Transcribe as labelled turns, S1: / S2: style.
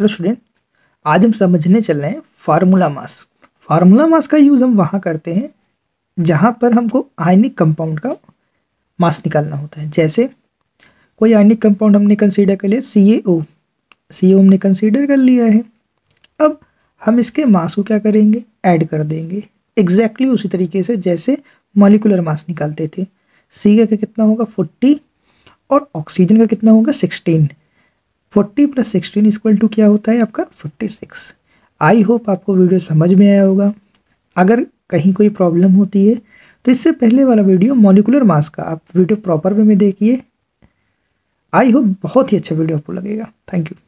S1: hello student आज हम समझने चल रहे हैं फार्मूला मास फार्मूला मास का यूज़ हम वहाँ करते हैं जहाँ पर हमको आयनिक कंपाउंड का मास निकालना होता है जैसे कोई आयनिक कंपाउंड हमने कंसीडर कर लिया सी ए ओ सी ओ हमने कंसीडर कर लिया है अब हम इसके मास को क्या करेंगे ऐड कर देंगे एग्जैक्टली exactly उसी तरीके से जैसे मॉलिकुलर मास निकालते थे सी का कितना होगा फोर्टी और ऑक्सीजन का कितना होगा sixteen forty plus sixteen equal to क्या होता है आपका फिफ्टी सिक्स आई होप आपको वीडियो समझ में आया होगा अगर कहीं कोई प्रॉब्लम होती है तो इससे पहले वाला वीडियो मॉलिकुलर मास का आप वीडियो प्रॉपर वे में देखिए आई होप बहुत ही अच्छा वीडियो आपको लगेगा थैंक यू